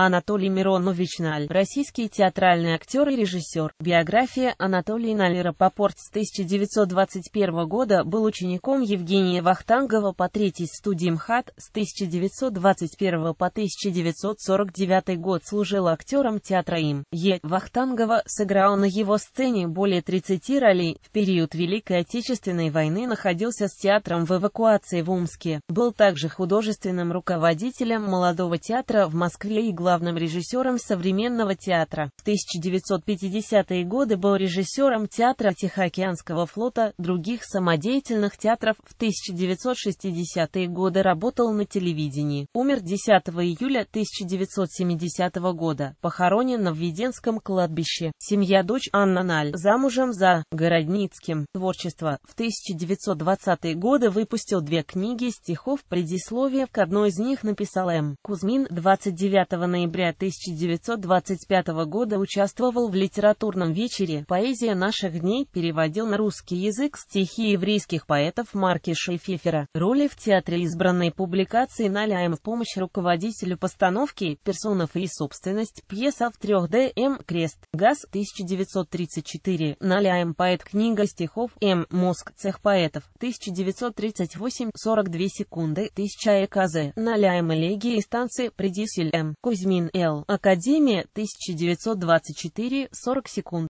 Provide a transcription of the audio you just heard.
Анатолий Миронович Наль, российский театральный актер и режиссер. Биография Анатолия Налера Попорт с 1921 года был учеником Евгения Вахтангова по третьей студии МХАТ с 1921 по 1949 год служил актером театра им. Е. Вахтангова сыграл на его сцене более 30 ролей. В период Великой Отечественной войны находился с театром в эвакуации в Умске. Был также художественным руководителем молодого театра в Москве и Глазго главным режиссером современного театра. В 1950-е годы был режиссером театра Тихоокеанского флота, других самодеятельных театров. В 1960-е годы работал на телевидении. Умер 10 июля 1970 года, похоронен на Введенском кладбище. Семья дочь Анна Наль, замужем за Городницким. Творчество. В 1920-е годы выпустил две книги стихов предисловия, к одной из них написал М. Кузьмин 29 ноября ноября 1925 года участвовал в литературном вечере «Поэзия наших дней», переводил на русский язык стихи еврейских поэтов Марки и Роли в театре избранной публикации наляем эм» в помощь руководителю постановки «Персонов и собственность» пьеса в 3D М. Эм» Крест. ГАЗ 1934. Наляем эм» поэт книга стихов М. Мозг. Цех поэтов. 1938. 42 секунды. 1000 ЭКЗ. Наляем элегии станции «Предисель М». Кузьмин. Кузьмин Л. Академия, 1924, 40 секунд.